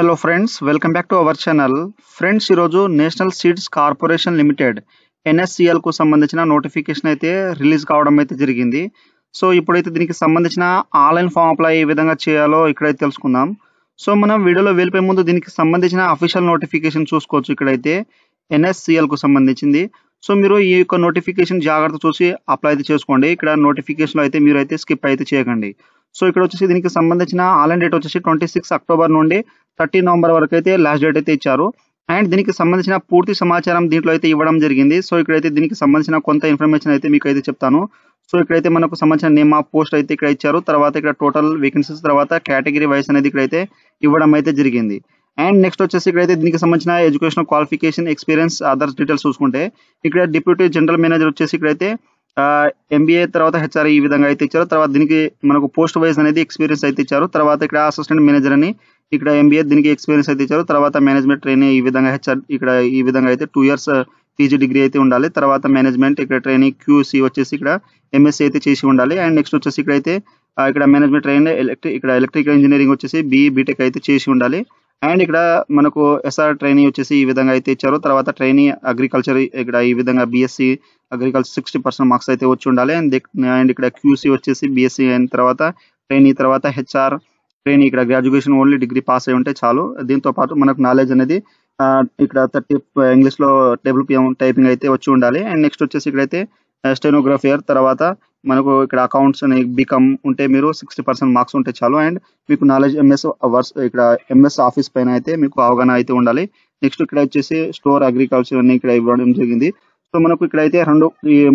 hello friends welcome back to our channel friends ఈరోజు national seeds corporation limited ఎన్ఎస్సిఎల్కు సంబంధించిన notification అయితే release కావడం అయితే జరిగింది సో ఇప్పుడైతే దీనికి సంబంధించిన ఆన్లైన్ ఫామ్ అప్లై ఏ విధంగా చేయాలో ఇక్కడైతే తెలుసుకుందాం సో మనం వీడియోలో వెళ్ళిపోయే ముందు దీనికి సంబంధించిన అఫీషియల్ నోటిఫికేషన్ చూసుకోవచ్చు ఇక్కడైతే ఎన్ఎస్సిఎల్కు సంబంధించింది సో మీరు ఈ యొక్క నోటిఫికేషన్ జాగ్రత్త చూసి అప్లై అయితే చేసుకోండి ఇక్కడ నోటిఫికేషన్లో అయితే మీరు అయితే స్కిప్ అయితే చేయకండి సో ఇక్కడ వచ్చేసి దీనికి సంబంధించిన ఆన్లైన్ డేట్ వచ్చేసి ట్వంటీ సిక్స్ అక్టోబర్ నుండి థర్టీ నవంబర్ వరకు అయితే లాస్ట్ డేట్ అయితే ఇచ్చారు అండ్ దీనికి సంబంధించిన పూర్తి సమాచారం దీంట్లో అయితే ఇవ్వడం జరిగింది సో ఇక్కడైతే దీనికి సంబంధించిన కొంత ఇన్ఫర్మేషన్ అయితే మీకు అయితే చెప్తాను సో ఇక్కడైతే మనకు సంబంధించిన నేమ్ ఆఫ్ పోస్ట్ అయితే ఇక్కడ ఇచ్చారు తర్వాత ఇక్కడ టోటల్ వేకెన్సీస్ తర్వాత కేటగిరీ వైస్ అనేది ఇక్కడైతే ఇవ్వడం అయితే జరిగింది అండ్ నెక్స్ట్ వచ్చేసి ఇక్కడైతే దీనికి సంబంధించిన education qualification experience others details చూసుకుంటే ఇక్కడ డిప్యూటీ జనరల్ మేనేజర్ వచ్చేసి ఇక్కడైతే ఎంబీఏ తర్వాత హెచ్ఆర్ ఈ విధంగా అయితే ఇచ్చారు తర్వాత దీనికి మనకు పోస్ట్ వైజ్ అనేది ఎక్స్పీరియన్స్ అయితే ఇచ్చారు తర్వాత ఇక్కడ అసిస్టెంట్ మేనేజర్ అని ఇక్కడ ఎంబీఏ దీనికి ఎక్స్పీరియన్స్ అయితే ఇచ్చారు తర్వాత మేనేజ్మెంట్ ట్రైనింగ్ ఈ విధంగా హెచ్ఆర్ ఇక్కడ ఈ విధంగా అయితే టూ ఇయర్స్ పీజీ డిగ్రీ అయితే ఉండాలి తర్వాత మేనేజ్మెంట్ ఇక్కడ ట్రైనింగ్ క్యూసీ వచ్చేసి ఇక్కడ ఎంఎస్సీ అయితే చేసి ఉండాలి అండ్ నెక్స్ట్ వచ్చేసి ఇక్కడ అయితే uh, ఇక్కడ మేనేజ్మెంట్ ట్రైనింగ్ ఎలక్ట్రిక్ ఇక్కడ ఎలక్ట్రికల్ ఇంజనీరింగ్ వచ్చేసి బీఈ బీటెక్ అయితే చేసి ఉండాలి అండ్ ఇక్కడ మనకు ఎస్ఆర్ ట్రైనింగ్ వచ్చేసి ఈ విధంగా అయితే ఇచ్చారు తర్వాత ట్రైనింగ్ అగ్రికల్చర్ ఇక్కడ ఈ విధంగా BSc agriculture sixty percent marks అయితే వచ్చి ఉండాలి అండ్ అండ్ ఇక్కడ క్యూసీ వచ్చేసి బీఎస్సీ అయిన తర్వాత ట్రైనింగ్ తర్వాత హెచ్ఆర్ ట్రైన్ ఇక్కడ గ్రాడ్యుయేషన్ ఓన్లీ డిగ్రీ పాస్ అయి ఉంటే చాలు దీంతో పాటు మనకు నాలెడ్జ్ అనేది ఇక్కడ థర్టీ ఇంగ్లీష్ లో టేబుల్ పిఎం టైపింగ్ అయితే వచ్చి ఉండాలి అండ్ నెక్స్ట్ వచ్చేసి ఇక్కడైతే స్టెనోగ్రఫియర్ తర్వాత మనకు ఇక్కడ అకౌంట్స్ బీకామ్ ఉంటే మీరు సిక్స్టీ పర్సెంట్ మార్క్స్ ఉంటే చాలు అండ్ మీకు నాలెడ్జ్ ఎంఎస్ వర్స్ ఇక్కడ ఎంఎస్ ఆఫీస్ పైన అయితే మీకు అవగాహన అయితే ఉండాలి నెక్స్ట్ ఇక్కడ వచ్చేసి స్టోర్ అగ్రికల్చర్ అన్ని ఇక్కడ ఇవ్వడం జరిగింది సో మనకు ఇక్కడ అయితే రెండు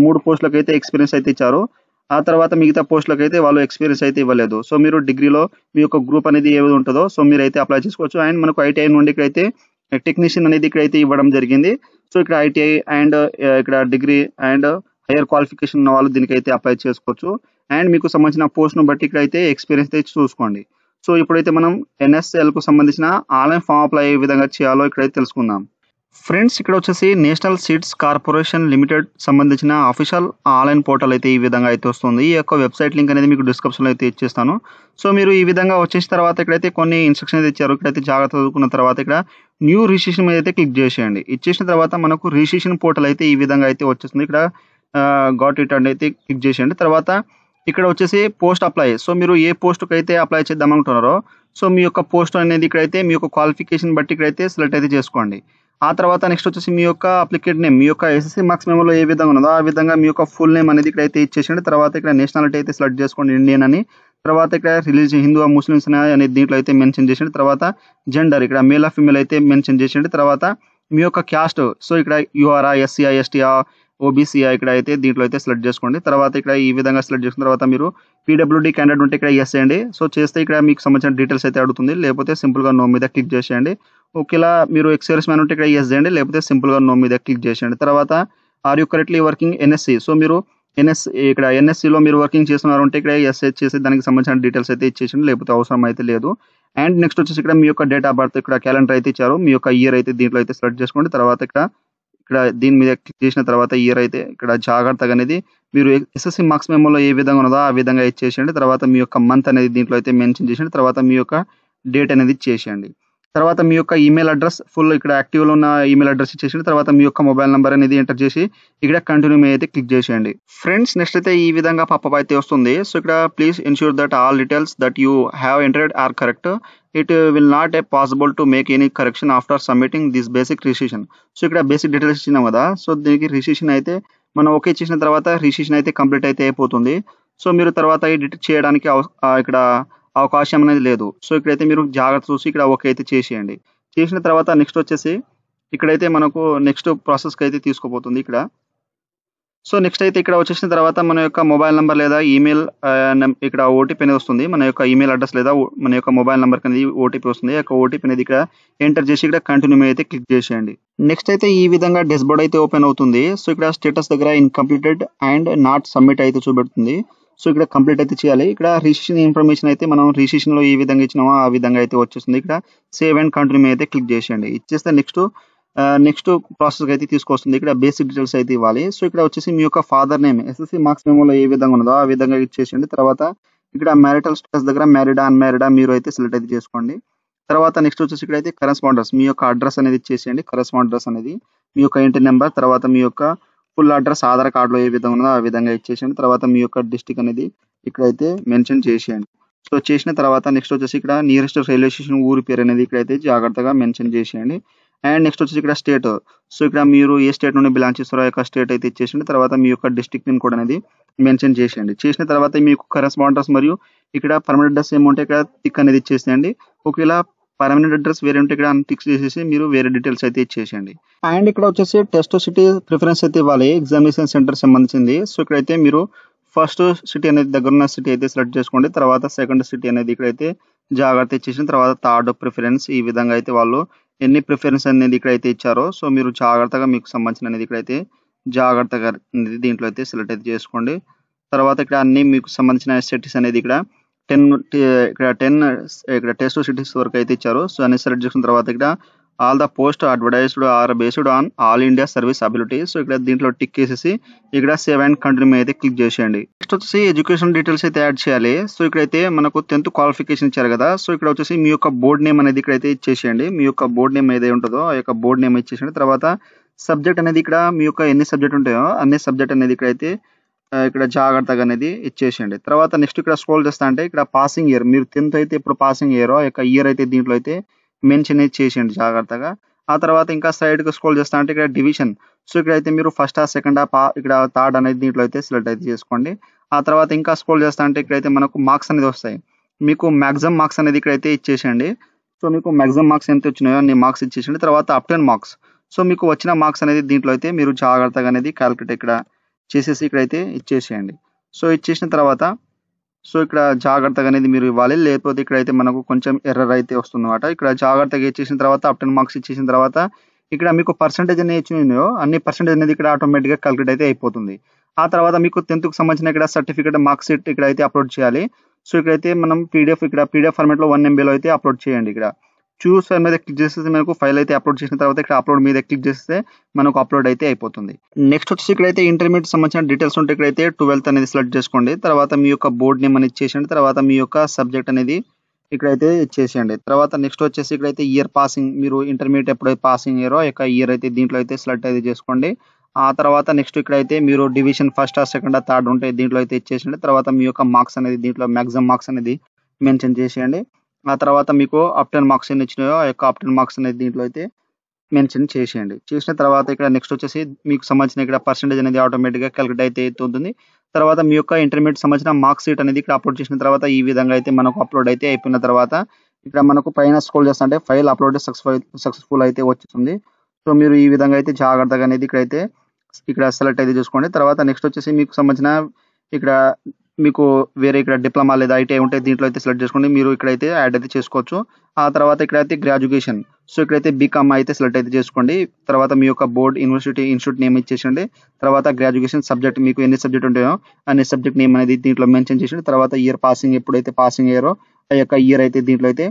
మూడు పోస్టులకు అయితే ఎక్స్పీరియన్స్ అయితే ఇచ్చారు ఆ తర్వాత మిగతా పోస్టులకు అయితే వాళ్ళు ఎక్స్పీరియన్స్ అయితే ఇవ్వలేదు సో మీరు డిగ్రీలో మీ యొక్క గ్రూప్ అనేది ఏది ఉంటుందో సో మీరు అయితే అప్లై చేసుకోవచ్చు అండ్ మనకు ఐటీఐ నుండి ఇక్కడైతే టెక్నీషియన్ అనేది ఇక్కడైతే ఇవ్వడం జరిగింది సో ఇక్కడ ఐటీఐ అండ్ ఇక్కడ డిగ్రీ అండ్ హైయర్ క్వాలిఫికేషన్ ఉన్న వాళ్ళు దీనికైతే అప్లై చేసుకోవచ్చు అండ్ మీకు సంబంధించిన పోస్ట్ను బట్టి ఇక్కడైతే ఎక్స్పీరియన్స్ అయితే చూసుకోండి సో ఇప్పుడైతే మనం ఎన్ఎస్ఎల్కు సంబంధించిన ఆన్లైన్ ఫామ్ అప్లై ఏ విధంగా చేయాలో ఇక్కడైతే తెలుసుకుందాం ఫ్రెండ్స్ ఇక్కడ వచ్చేసి నేషనల్ సీడ్స్ కార్పొరేషన్ లిమిటెడ్ సంబంధించిన అఫీషియల్ ఆన్లైన్ పోర్టల్ అయితే ఈ విధంగా అయితే వస్తుంది ఈ యొక్క వెబ్సైట్ లింక్ అనేది మీకు డిస్క్రిప్షన్లో అయితే ఇచ్చేస్తాను సో మీరు ఈ విధంగా వచ్చేసిన తర్వాత ఇక్కడైతే కొన్ని ఇన్స్ట్రక్షన్ అయితే ఇచ్చారు ఇక్కడైతే జాగ్రత్త చదువుకున్న తర్వాత ఇక్కడ న్యూ రిజిస్ట్రేషన్ మీద అయితే క్లిక్ చేసేయండి ఇచ్చేసిన తర్వాత మనకు రిజిస్ట్రేషన్ పోర్టల్ అయితే ఈ విధంగా అయితే వచ్చేస్తుంది ఇక్కడ గాట్ ఇట్ అండ్ అయితే క్లిక్ చేసేయండి తర్వాత ఇక్కడ వచ్చేసి పోస్ట్ అప్లై సో మీరు ఏ పోస్ట్కి అయితే అప్లై చేద్దామనుకుంటున్నారో అనుకుంటున్నారో సో మీ యొక్క పోస్ట్ అనేది ఇక్కడైతే మీ యొక్క క్వాలిఫికేషన్ బట్టి ఇక్కడైతే సెలెక్ట్ అయితే చేసుకోండి ఆ తర్వాత నెక్స్ట్ వచ్చేసి మీ యొక్క అప్లికేట్ నేమ్ మీ యొక్క ఎస్ఎస్సి మార్క్స్ మెమోలో ఏ విధంగా ఉన్నదో ఆ విధంగా మీ యొక్క ఫుల్ నేమ్ అనేది ఇక్కడ అయితే ఇచ్చేసండి తర్వాత ఇక్కడ నేషనాలిటీ అయితే సెలెక్ట్ చేసుకోండి ఇండియన్ అని తర్వాత ఇక్కడ రిలీజియన్ హిందూ ముస్లిమ్స్ అనేది దీంట్లో అయితే మెన్షన్ చేసండి తర్వాత జెండర్ ఇక్కడ మేల్ ఆఫ్ ఫిమేల్ అయితే మెన్షన్ చేసండి తర్వాత మీ యొక్క క్యాస్ట్ సో ఇక్కడ యూఆర్ఆ ఎస్సీఆ ఎస్టీఆ ఓబీసీఆ ఇక్కడ అయితే దీంట్లో అయితే సెలెక్ట్ చేసుకోండి తర్వాత ఇక్కడ ఈ విధంగా సెలెక్ట్ చేసుకున్న తర్వాత మీరు పీడబ్ల్యూడీ క్యాండిడేట్ ఉంటే ఇక్కడ ఎస్ చేయండి సో చేస్తే ఇక్కడ మీకు సంబంధించిన డీటెయిల్స్ అయితే అడుగుతుంది లేకపోతే సింపుల్గా నో మీద క్లిక్ చేసేయండి ఒకవేళ మీరు ఎక్స్పీరియన్స్ మ్యాన్ ఉంటే ఇక్కడ ఎస్ చేయండి లేకపోతే సింపుల్గా నో మీద క్లిక్ చేసేయండి తర్వాత are you correctly working NSC so మీరు ఎన్ఎస్ ఇక్కడ ఎన్ఎస్సిలో మీరు వర్కింగ్ చేస్తున్నారు అంటే ఇక్కడ ఎస్హెచ్ చేసి దానికి సంబంధించిన డీటెయిల్స్ అయితే ఇచ్చేసండి లేకపోతే అవసరం అయితే లేదు అండ్ నెక్స్ట్ వచ్చేసి ఇక్కడ మీ యొక్క డేట్ ఆఫ్ బర్త్ ఇక్కడ క్యాలెండర్ అయితే ఇచ్చారు మీ యొక్క ఇయర్ అయితే దీంట్లో అయితే సెలెక్ట్ చేసుకోండి తర్వాత ఇక్కడ ఇక్కడ దీని మీద క్లిక్ చేసిన తర్వాత ఇయర్ అయితే ఇక్కడ జాగ్రత్తగా అనేది మీరు ఎస్ఎస్సి మార్క్స్ మెమోలో ఏ విధంగా ఉన్నదో ఆ విధంగా ఇచ్చేసేయండి తర్వాత మీ యొక్క మంత్ అనేది దీంట్లో అయితే మెన్షన్ చేసేయండి తర్వాత మీ యొక్క డేట్ అనేది చేసేయండి తర్వాత మీ యొక్క ఈమెయిల్ అడ్రస్ ఫుల్ ఇక్కడ యాక్టివ్లో ఉన్న ఈమెయిల్ అడ్రస్ ఇచ్చేసి తర్వాత మీ యొక్క మొబైల్ నెంబర్ అనేది ఎంటర్ చేసి ఇక్కడ కంటిన్యూ మీ అయితే క్లిక్ చేసేయండి ఫ్రెండ్స్ నెక్స్ట్ అయితే ఈ విధంగా పప్పప్ అయితే వస్తుంది సో ఇక్కడ please ensure that all details that you have entered are correct it will not a possible to make any correction after submitting this basic registration so ఇక్కడ basic details ఇచ్చినాం కదా so దీనికి రిజిస్ట్రేషన్ అయితే మనం okay చేసిన తర్వాత registration అయితే complete అయితే అయిపోతుంది సో మీరు తర్వాత ఎడిట్ చేయడానికి ఇక్కడ అవకాశం అనేది లేదు సో ఇక్కడైతే మీరు జాగ్రత్త చూసి ఇక్కడ ఓకే అయితే చేసేయండి చేసిన తర్వాత నెక్స్ట్ వచ్చేసి ఇక్కడైతే మనకు నెక్స్ట్ ప్రాసెస్కి అయితే తీసుకోబోతుంది ఇక్కడ సో నెక్స్ట్ అయితే ఇక్కడ వచ్చేసిన తర్వాత మన యొక్క మొబైల్ నెంబర్ లేదా ఈమెయిల్ ఇక్కడ ఓటీపీ అనేది వస్తుంది మన యొక్క ఈమెయిల్ అడ్రస్ లేదా మన యొక్క మొబైల్ నెంబర్ అనేది ఓటీపీ వస్తుంది యొక్క ఓటీపీ అనేది ఇక్కడ ఎంటర్ చేసి ఇక్కడ కంటిన్యూ అయితే క్లిక్ చేసేయండి నెక్స్ట్ అయితే ఈ విధంగా డెస్బోర్డ్ అయితే ఓపెన్ అవుతుంది సో ఇక్కడ స్టేటస్ దగ్గర ఇన్కంప్లీటెడ్ అండ్ నాట్ సబ్మిట్ అయితే చూపెడుతుంది సో ఇక్కడ కంప్లీట్ అయితే చేయాలి ఇక్కడ రిజిస్ట్రేషన్ ఇన్ఫర్మేషన్ అయితే మనం లో ఏ విధంగా ఇచ్చినామో ఆ విధంగా అయితే వచ్చేస్తుంది ఇక్కడ సేవ్ అండ్ కంటిన్యూ అయితే క్లిక్ చేసేయండి ఇచ్చేస్తే నెక్స్ట్ నెక్స్ట్ ప్రాసెస్ అయితే తీసుకొస్తుంది ఇక్కడ బేసిక్ డీటెయిల్స్ అయితే ఇవ్వాలి సో ఇక్కడ వచ్చేసి మీ యొక్క ఫాదర్ నేమ్ ఎస్ఎస్సీ మార్క్స్ మేమోలో ఏ విధంగా ఉన్నదో ఆ విధంగా ఇచ్చేసేయండి తర్వాత ఇక్కడ మ్యారిటల్ స్టేటస్ దగ్గర మ్యారీడా అన్మ్యారీడా మీరు అయితే సెలెక్ట్ అయితే చేసుకోండి తర్వాత నెక్స్ట్ వచ్చేసి ఇక్కడ అయితే కరెస్పాండర్స్ మీ యొక్క అడ్రస్ అనేది ఇచ్చేసేయండి కరెస్పాండర్స్ అనేది మీ యొక్క ఇంటి నెంబర్ తర్వాత మీ యొక్క ఫుల్ అడ్రస్ ఆధార్ కార్డులో ఏ విధంగా ఉన్నదో ఆ విధంగా ఇచ్చేసేయండి తర్వాత మీ యొక్క డిస్టిక్ అనేది ఇక్కడైతే మెన్షన్ చేసేయండి సో చేసిన తర్వాత నెక్స్ట్ వచ్చేసి ఇక్కడ నియరెస్ట్ రైల్వే స్టేషన్ ఊరి పేరు అనేది ఇక్కడైతే జాగ్రత్తగా మెన్షన్ చేసేయండి అండ్ నెక్స్ట్ వచ్చేసి ఇక్కడ స్టేట్ సో ఇక్కడ మీరు ఏ స్టేట్ నుండి బిలాంగ్ చేస్తారో ఆ యొక్క స్టేట్ అయితే ఇచ్చేసండి తర్వాత మీ యొక్క డిస్టిక్ నేను కూడా అనేది మెన్షన్ చేసేయండి చేసిన తర్వాత మీకు కరెస్పాండర్స్ మరియు ఇక్కడ పర్మనెంట్ అడ్రస్ ఏమంటే ఇక్కడ టిక్ అనేది ఇచ్చేసేయండి ఒకవేళ పర్మనెంట్ అడ్రస్ వేరే ఉంటే ఇక్కడ ఫిక్స్ చేసేసి మీరు వేరే డీటెయిల్స్ అయితే ఇచ్చేసేయండి అండ్ ఇక్కడ వచ్చేసి టెస్ట్ సిటీ ప్రిఫరెన్స్ అయితే ఇవ్వాలి ఎగ్జామినేషన్ సెంటర్ సంబంధించింది సో ఇక్కడైతే మీరు ఫస్ట్ సిటీ అనేది దగ్గర ఉన్న సిటీ అయితే సెలెక్ట్ చేసుకోండి తర్వాత సెకండ్ సిటీ అనేది ఇక్కడైతే జాగ్రత్త ఇచ్చేసిన తర్వాత థర్డ్ ప్రిఫరెన్స్ ఈ విధంగా అయితే వాళ్ళు ఎన్ని ప్రిఫరెన్స్ అనేది ఇక్కడైతే ఇచ్చారో సో మీరు జాగ్రత్తగా మీకు సంబంధించిన అనేది ఇక్కడైతే జాగ్రత్తగా దీంట్లో అయితే సెలెక్ట్ అయితే చేసుకోండి తర్వాత ఇక్కడ అన్ని మీకు సంబంధించిన సెట్స్ అనేది ఇక్కడ టెన్ ఇక్కడ టెన్ ఇక్కడ టెస్ట్ సిటీస్ వరకు అయితే ఇచ్చారు సో అన్ని సెలెక్ట్ చేసిన తర్వాత ఇక్కడ all the post advertised are based on all India service ability so ఇక్కడ దీంట్లో టిక్ చేసేసి ఇక్కడ సేవ్ అండ్ కంటిన్యూ అయితే క్లిక్ చేసేయండి నెక్స్ట్ వచ్చేసి ఎడ్యుకేషన్ డీటెయిల్స్ అయితే యాడ్ చేయాలి సో ఇక్కడైతే మనకు టెన్త్ క్వాలిఫికేషన్ ఇచ్చారు కదా సో ఇక్కడ వచ్చేసి మీ యొక్క బోర్డ్ నేమ్ అనేది ఇక్కడైతే ఇచ్చేసేయండి మీ యొక్క బోర్డ్ నేమ్ ఏదైతే ఉంటుందో ఆ యొక్క బోర్డ్ నేమ్ ఇచ్చేసేయండి తర్వాత సబ్జెక్ట్ అనేది ఇక్కడ మీ యొక్క ఎన్ని సబ్జెక్ట్ ఉంటాయో అన్ని సబ్జెక్ట్ అనేది ఇక్కడైతే ఇక్కడ జాగ్రత్తగా అనేది ఇచ్చేసేయండి తర్వాత నెక్స్ట్ ఇక్కడ స్క్రోల్ చేస్తా అంటే ఇక్కడ పాసింగ్ ఇయర్ మీరు టెన్త్ అయితే ఇప్పుడు పాసింగ్ ఇయర్ యొక్క ఇయర్ అయితే దీంట్లో అయితే మెన్షన్ అనేది చేసేయండి జాగ్రత్తగా ఆ తర్వాత ఇంకా సైడ్కి స్క్రోల్ చేస్తా అంటే ఇక్కడ డివిజన్ సో ఇక్కడ అయితే మీరు ఫస్ట్ ఆ సెకండ్ ఆ ఇక్కడ థర్డ్ అనేది దీంట్లో అయితే సెలెక్ట్ అయితే చేసుకోండి ఆ తర్వాత ఇంకా స్క్రోల్ చేస్తా అంటే ఇక్కడైతే మనకు మార్క్స్ అనేది వస్తాయి మీకు మ్యాక్సిమం మార్క్స్ అనేది ఇక్కడైతే ఇచ్చేసేయండి సో మీకు మ్యాక్సిమం మార్క్స్ ఎంత వచ్చినాయో అన్ని మార్క్స్ ఇచ్చేసేయండి తర్వాత అప్టెన్ మార్క్స్ సో మీకు వచ్చిన మార్క్స్ అనేది దీంట్లో అయితే మీరు జాగ్రత్తగా అనేది క్యాలిక్యులేట్ ఇక్కడ చేసేసి ఇక్కడైతే ఇచ్చేసేయండి సో ఇచ్చేసిన తర్వాత సో ఇక్కడ జాగ్రత్తగా అనేది మీరు ఇవ్వాలి లేకపోతే ఇక్కడైతే మనకు కొంచెం ఎర్రర్ అయితే వస్తుందన్నమాట ఇక్కడ జాగ్రత్తగా ఇచ్చేసిన తర్వాత అప్టెన్ మార్క్స్ ఇచ్చేసిన తర్వాత ఇక్కడ మీకు పర్సంటేజ్ అనేది ఇచ్చినాయో అన్ని పర్సంటేజ్ అనేది ఇక్కడ ఆటోమేటిక్గా క్యాలిక్యులేట్ అయితే అయిపోతుంది ఆ తర్వాత మీకు టెన్త్కి సంబంధించిన ఇక్కడ సర్టిఫికేట్ మార్క్స్ షీట్ ఇక్కడ అయితే అప్లోడ్ చేయాలి సో ఇక్కడైతే మనం పీడిఎఫ్ ఇక్కడ పీడిఎఫ్ ఫార్మేట్లో వన్ ఎంబీలో అయితే అప్లోడ్ చేయండి ఇక్కడ చూస్ సార్ మీద క్లిక్ చేస్తే మనకు ఫైల్ అయితే అప్లోడ్ చేసిన తర్వాత ఇక్కడ అప్లోడ్ మీద క్లిక్ చేస్తే మనకు అప్లోడ్ అయితే అయిపోతుంది నెక్స్ట్ వచ్చేసి ఇక్కడైతే ఇంటర్మీడియట్ సంబంధించిన డీటెయిల్స్ ఉంటే ఇక్కడైతే ట్వెల్త్ అనేది సెలెక్ట్ చేసుకోండి తర్వాత మీ యొక్క బోర్డు నేమ్ అని ఇచ్చేసండి తర్వాత మీ యొక్క సబ్జెక్ట్ అనేది ఇక్కడైతే చేసేయండి తర్వాత నెక్స్ట్ వచ్చేసి ఇక్కడైతే ఇయర్ పాసింగ్ మీరు ఇంటర్మీడియట్ ఎప్పుడైతే పాసింగ్ అయ్యారో యొక్క ఇయర్ అయితే దీంట్లో అయితే సెలెక్ట్ అయితే చేసుకోండి ఆ తర్వాత నెక్స్ట్ ఇక్కడైతే మీరు డివిజన్ ఫస్ట్ సెకండ్ థర్డ్ ఉంటే దీంట్లో అయితే ఇచ్చేసండి తర్వాత మీ యొక్క మార్క్స్ అనేది దీంట్లో మ్యాక్సిమం మార్క్స్ అనేది మెన్షన్ చేసేయండి ఆ తర్వాత మీకు అప్టెన్ మార్క్స్ ఎన్ని వచ్చినాయో ఆ యొక్క అప్టెన్ మార్క్స్ అనేది దీంట్లో అయితే మెన్షన్ చేసేయండి చేసిన తర్వాత ఇక్కడ నెక్స్ట్ వచ్చేసి మీకు సంబంధించిన ఇక్కడ పర్సెంటేజ్ అనేది ఆటోమేటిక్గా క్యాలిక్యులేట్ అయితే అవుతుంది తర్వాత మీ యొక్క ఇంటర్మీడియట్ సంబంధించిన మార్క్స్ షీట్ అనేది ఇక్కడ అప్లోడ్ చేసిన తర్వాత ఈ విధంగా అయితే మనకు అప్లోడ్ అయితే అయిపోయిన తర్వాత ఇక్కడ మనకు పైన స్కోల్ చేస్తుంటే ఫైల్ అప్లోడ్ సక్సెస్ఫుల్ సక్సెస్ఫుల్ అయితే వచ్చేస్తుంది సో మీరు ఈ విధంగా అయితే జాగ్రత్తగా అనేది ఇక్కడైతే ఇక్కడ సెలెక్ట్ అయితే చూసుకోండి తర్వాత నెక్స్ట్ వచ్చేసి మీకు సంబంధించిన ఇక్కడ మీకు వేరే ఇక్కడ డిప్లొమా లేదా ఐటీఐ ఉంటే దీంట్లో అయితే సెలెక్ట్ చేసుకోండి మీరు ఇక్కడైతే యాడ్ అయితే చేసుకోవచ్చు ఆ తర్వాత ఇక్కడైతే గ్రాడ్యుయేషన్ సో ఇక్కడైతే బీకామ్ అయితే సెలెక్ట్ అయితే చేసుకోండి తర్వాత మీ యొక్క బోర్డ్ యూనివర్సిటీ ఇన్స్టిట్యూట్ నేమ్ ఇచ్చేసండి తర్వాత గ్రాడ్యుయేషన్ సబ్జెక్ట్ మీకు ఎన్ని సబ్జెక్ట్ ఉంటాయో అన్ని సబ్జెక్ట్ నేమ్ అనేది దీంట్లో మెన్షన్ చేసేయండి తర్వాత ఇయర్ పాసింగ్ ఎప్పుడైతే పాసింగ్ అయ్యారో ఆ యొక్క ఇయర్ అయితే దీంట్లో అయితే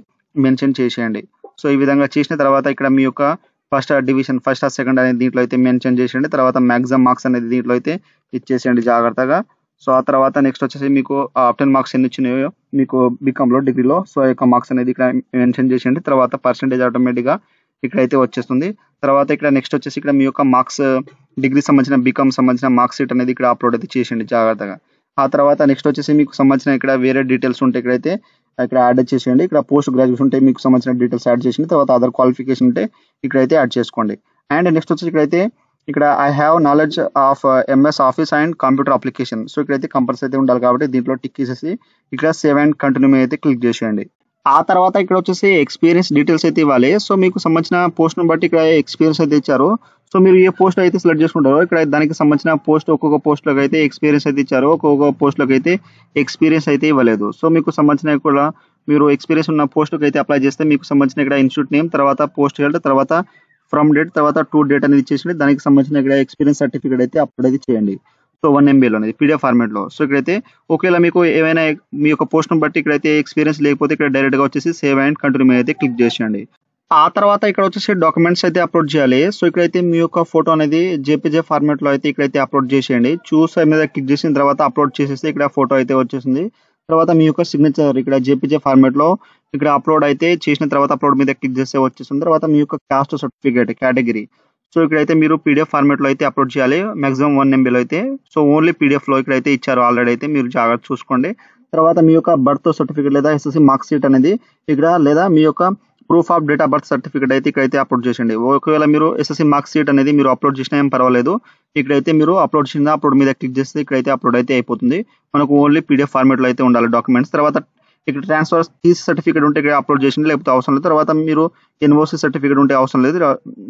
మెన్షన్ చేసేయండి సో ఈ విధంగా చేసిన తర్వాత ఇక్కడ మీ యొక్క ఫస్ట్ డివిజన్ ఫస్ట్ సెకండ్ అనేది దీంట్లో అయితే మెన్షన్ చేసేయండి తర్వాత మ్యాక్సిమం మార్క్స్ అనేది దీంట్లో అయితే ఇచ్చేసేయండి జాగ్రత్తగా సో ఆ తర్వాత నెక్స్ట్ వచ్చేసి మీకు ఆప్టెన్ మార్క్స్ ఎన్ని వచ్చినాయో మీకు బీకామ్లో డిగ్రీలో సో యొక్క మార్క్స్ అనేది ఇక్కడ మెన్షన్ చేసేయండి తర్వాత పర్సంటేజ్ ఆటోమేటిక్గా ఇక్కడైతే వచ్చేస్తుంది తర్వాత ఇక్కడ నెక్స్ట్ వచ్చేసి ఇక్కడ మీ యొక్క మార్క్స్ డిగ్రీ సంబంధించిన బీకామ్ సంబంధించిన మార్క్స్ షీట్ అనేది ఇక్కడ అప్లోడ్ అయితే చేసేయండి జాగ్రత్తగా ఆ తర్వాత నెక్స్ట్ వచ్చేసి మీకు సంబంధించిన ఇక్కడ వేరే డీటెయిల్స్ ఉంటే ఇక్కడైతే ఇక్కడ యాడ్ చేసేయండి ఇక్కడ పోస్ట్ గ్రాడ్యుయేషన్ ఉంటే మీకు సంబంధించిన డీటెయిల్స్ యాడ్ చేసి తర్వాత అదర్ క్వాలిఫికేషన్ ఉంటే ఇక్కడైతే యాడ్ చేసుకోండి అండ్ నెక్స్ట్ వచ్చేసి ఇక్కడైతే ఇక్కడ I have knowledge of MS office and computer application so ఇక్కడ అయితే కంపల్సరీ అయితే ఉండాలి కాబట్టి దీంట్లో టిక్ చేసేసి ఇక్కడ సేవ్ అండ్ కంటిన్యూ మీద అయితే క్లిక్ చేసేయండి ఆ తర్వాత ఇక్కడ వచ్చేసి ఎక్స్పీరియన్స్ డీటెయిల్స్ అయితే ఇవ్వాలి సో మీకు సంబంధించిన పోస్ట్ ను బట్టి ఇక్కడ ఎక్స్పీరియన్స్ అయితే ఇచ్చారు సో మీరు ఏ పోస్ట్ అయితే సెలెక్ట్ చేసుకుంటారో ఇక్కడ దానికి సంబంధించిన పోస్ట్ ఒక్కొక్క పోస్ట్లోకి అయితే ఎక్స్పీరియన్స్ అయితే ఇచ్చారు ఒక్కొక్క పోస్ట్లోకి అయితే ఎక్స్పీరియన్స్ అయితే ఇవ్వలేదు సో మీకు సంబంధించిన కూడా మీరు ఎక్స్పీరియన్స్ ఉన్న పోస్ట్కి అయితే అప్లై చేస్తే మీకు సంబంధించిన ఇక్కడ ఇన్స్టిట్యూట్ నేమ్ తర్వాత పోస్ట్ హెల్ట్ తర్వాత ఫ్రమ్ డేట్ తర్వాత టూ డేట్ అనేది ఇచ్చేసి దానికి సంబంధించిన ఇక్కడ ఎక్స్పీరియన్స్ సర్టిఫికేట్ అయితే అప్లోడ్ అయితే చేయండి సో వన్ ఎంబీలో అనేది పీడిఎఫ్ ఫార్మేట్లో సో ఇక్కడైతే ఒకవేళ మీకు ఏమైనా మీ యొక్క పోస్ట్ను బట్టి ఇక్కడైతే ఎక్స్పీరియన్స్ లేకపోతే ఇక్కడ డైరెక్ట్గా వచ్చేసి సేవ్ అండ్ కంటిన్యూ మీద అయితే క్లిక్ చేసేయండి ఆ తర్వాత ఇక్కడ వచ్చేసి డాక్యుమెంట్స్ అయితే అప్లోడ్ చేయాలి సో ఇక్కడైతే మీ యొక్క ఫోటో అనేది జేపీజే ఫార్మేట్లో అయితే ఇక్కడైతే అప్లోడ్ చేసేయండి చూస్ మీద క్లిక్ చేసిన తర్వాత అప్లోడ్ చేసేస్తే ఇక్కడ ఫోటో అయితే వచ్చేసింది తర్వాత మీ యొక్క సిగ్నేచర్ ఇక్కడ జేపీజే ఫార్మేట్లో ఇక్కడ అప్లోడ్ అయితే చేసిన తర్వాత అప్లోడ్ మీద క్లిక్ చేస్తే వచ్చేసిన తర్వాత మీ యొక్క కాస్ట్ సర్టిఫికేట్ కేటగిరీ సో ఇక్కడైతే మీరు పీడిఎఫ్ ఫార్మేట్లో అయితే అప్లోడ్ చేయాలి మాక్సిమం వన్ ఎంబీలో అయితే సో ఓన్లీ పీడిఎఫ్లో ఇక్కడైతే ఇచ్చారు ఆల్రెడీ అయితే మీరు జాగ్రత్త చూసుకోండి తర్వాత మీ యొక్క బర్త్ సర్టిఫికేట్ లేదా ఎస్ఎస్సి మార్క్షీట్ అనేది ఇక్కడ లేదా మీ యొక్క proof of date of birth certificate అయితే ఇక్కడైతే అప్లోడ్ చేసండి ఒకవేళ మీరు ఎస్ఎస్సి మార్క్షీట్ అనేది మీరు అప్లోడ్ చేసినా ఏం పర్వాలేదు ఇక్కడైతే మీరు అప్లోడ్ చేసిన అప్లోడ్ మీద క్లిక్ చేస్తే ఇక్కడైతే అప్లోడ్ అయితే అయిపోతుంది మనకు ఓన్లీ పీడిఎఫ్ ఫార్మేట్లో అయితే ఉండాలి డాక్యుమెంట్స్ తర్వాత ఇక్కడ ట్రాన్స్ఫర్ ఫీజ్ సర్టిఫికేట్ ఉంటే ఇక్కడ అప్లోడ్ చేసింది లేకపోతే అవసరం లేదు తర్వాత మీరు ఎన్ఓసీ సర్టిఫికేట్ ఉంటే అవసరం లేదు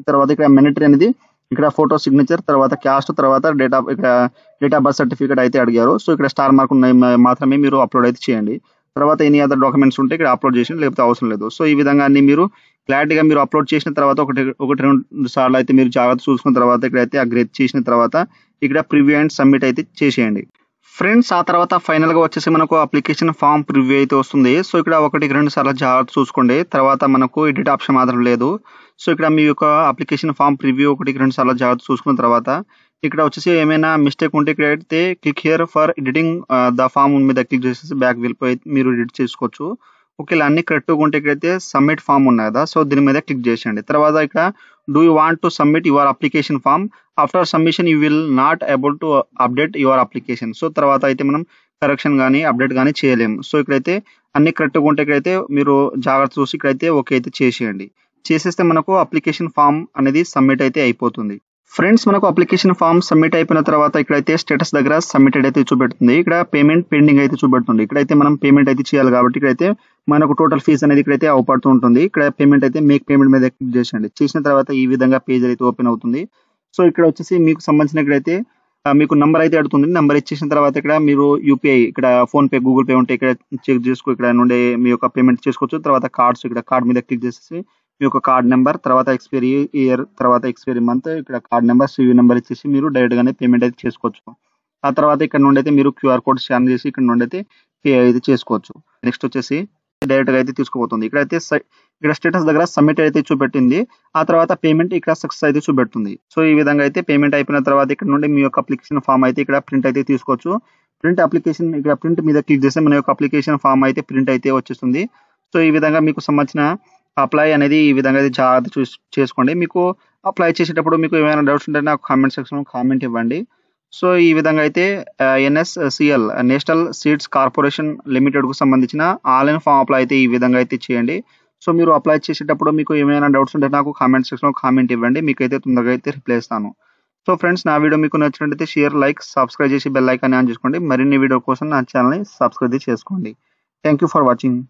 తర్వాత ఇక్కడ మెనిటరీ అనేది ఇక్కడ ఫోటో సిగ్నేచర్ తర్వాత క్యాస్ట్ తర్వాత డేటా ఇక్కడ డేట్ ఆఫ్ బర్త్ సర్టిఫికేట్ అయితే అడిగారు సో ఇక్కడ స్టార్ మార్క్ ఉన్నాయి మాత్రమే మీరు అప్లోడ్ అయితే చేయండి తర్వాత ఎనీ అదర్ డాక్యుమెంట్స్ ఉంటే ఇక్కడ అప్లోడ్ చేసిన లేకపోతే అవసరం లేదు సో ఈ విధంగా అన్ని మీరు క్లారిటీగా మీరు అప్లోడ్ చేసిన తర్వాత ఒకటి ఒకటి రెండు సార్లు అయితే మీరు జాగ్రత్త చూసుకున్న తర్వాత ఇక్కడ అయితే అగ్రేట్ చేసిన తర్వాత ఇక్కడ ప్రివ్యూ అండ్ సబ్మిట్ అయితే చేసేయండి ఫ్రెండ్స్ ఆ తర్వాత ఫైనల్గా వచ్చేసి మనకు అప్లికేషన్ ఫామ్ ప్రివ్యూ అయితే వస్తుంది సో ఇక్కడ ఒకటికి రెండు సార్లు జాగ్రత్త చూసుకోండి తర్వాత మనకు ఎడిట్ ఆప్షన్ మాత్రం లేదు సో ఇక్కడ మీ యొక్క అప్లికేషన్ ఫామ్ ప్రివ్యూ ఒకటికి రెండు సార్లు జాగ్రత్త చూసుకున్న తర్వాత ఇక్కడ వచ్చేసి ఏమైనా మిస్టేక్ ఉంటే ఇక్కడ అయితే click here for editing the form మీద క్లిక్ చేసేసి బ్యాక్ వెళ్ళిపోయి మీరు ఎడిట్ చేసుకోవచ్చు ఓకే అన్ని కరెక్ట్గా ఉంటే ఇక్కడైతే సబ్మిట్ ఫామ్ ఉన్నాయి కదా సో దీని మీద క్లిక్ చేసేయండి తర్వాత ఇక్కడ do you want to submit your application form after submission you will not able to update your application so తర్వాత అయితే మనం కరెక్షన్ కానీ అప్డేట్ కానీ చేయలేము సో ఇక్కడైతే అన్ని కరెక్ట్గా ఉంటే ఇక్కడైతే మీరు జాగ్రత్త చూసి ఇక్కడైతే ఓకే అయితే చేసేయండి చేసేస్తే మనకు అప్లికేషన్ ఫామ్ అనేది సబ్మిట్ అయితే అయిపోతుంది ఫ్రెండ్స్ మనకు అప్లికేషన్ ఫామ్ సబ్మిట్ అయిపోయిన తర్వాత ఇక్కడైతే స్టేటస్ దగ్గర సబ్మిటెడ్ అయితే చూపెడుతుంది ఇక్కడ పేమెంట్ పెండింగ్ అయితే చూపెడుతుంది ఇక్కడైతే మనం పేమెంట్ అయితే చేయాలి కాబట్టి ఇక్కడైతే మనకు టోటల్ ఫీజ్ అనేది ఇక్కడైతే అవపడుతూ ఉంటుంది ఇక్కడ పేమెంట్ అయితే మేక్ పేమెంట్ మీద క్లిక్ చేసండి చేసిన తర్వాత ఈ విధంగా పేజ్ అయితే ఓపెన్ అవుతుంది సో ఇక్కడ వచ్చేసి మీకు సంబంధించిన ఇక్కడైతే మీకు నంబర్ అయితే అడుగుతుంది నెంబర్ ఇచ్చేసిన తర్వాత ఇక్కడ మీరు యూపీఐ ఇక్కడ ఫోన్ పే గూగుల్ పే ఉంటే ఇక్కడ చెక్ చేసుకో ఇక్కడ నుండి మీ యొక్క పేమెంట్ చేసుకోవచ్చు తర్వాత కార్డ్స్ ఇక్కడ కార్డ్ మీద క్లిక్ చేసేసి మీ యొక్క కార్డ్ నెంబర్ తర్వాత ఎక్స్పైరీ ఇయర్ తర్వాత ఎక్స్పైరీ మంత్ ఇక్కడ కార్డ్ నెంబర్ సివి నెంబర్ ఇచ్చేసి మీరు గానే పేమెంట్ అయితే చేసుకోవచ్చు ఆ తర్వాత ఇక్కడ నుండి అయితే మీరు క్యూఆర్ కోడ్ స్కాన్ చేసి ఇక్కడ నుండి అయితే పే అయితే చేసుకోవచ్చు నెక్స్ట్ వచ్చేసి డైరెక్ట్గా అయితే తీసుకోబోతుంది ఇక్కడ అయితే ఇక్కడ స్టేటస్ దగ్గర సబ్మిట్ అయితే చూపెట్టింది ఆ తర్వాత పేమెంట్ ఇక్కడ సక్సెస్ అయితే చూపెడుతుంది సో ఈ విధంగా అయితే పేమెంట్ అయిపోయిన తర్వాత ఇక్కడ నుండి మీ యొక్క అప్లికేషన్ ఫామ్ అయితే ఇక్కడ ప్రింట్ అయితే తీసుకోవచ్చు ప్రింట్ అప్లికేషన్ ఇక్కడ ప్రింట్ మీద క్లిక్ చేస్తే మన యొక్క అప్లికేషన్ ఫామ్ అయితే ప్రింట్ అయితే వచ్చేస్తుంది సో ఈ విధంగా మీకు సంబంధించిన అప్లై అనేది ఈ విధంగా అయితే జాగ్రత్త చూసి చేసుకోండి మీకు అప్లై చేసేటప్పుడు మీకు ఏమైనా డౌట్స్ ఉంటే నాకు కామెంట్ సెక్షన్లో కామెంట్ ఇవ్వండి సో ఈ విధంగా అయితే ఎన్ఎస్సిఎల్ నేషనల్ సీడ్స్ కార్పొరేషన్ లిమిటెడ్కు సంబంధించిన ఆన్లైన్ ఫామ్ అప్లై అయితే ఈ విధంగా అయితే చేయండి సో మీరు అప్లై చేసేటప్పుడు మీకు ఏమైనా డౌట్స్ ఉంటే నాకు కామెంట్ సెక్షన్లో కామెంట్ ఇవ్వండి మీకు అయితే తొందరగా అయితే రిప్లై ఇస్తాను సో ఫ్రెండ్స్ నా వీడియో మీకు నచ్చినట్టయితే షేర్ లైక్ సబ్స్క్రైబ్ చేసి బెల్ అని ఆన్ చేసుకోండి మరిన్ని వీడియో కోసం నా ఛానల్ని సబ్స్క్రైబ్ చేసుకోండి థ్యాంక్ యూ ఫర్ వాచింగ్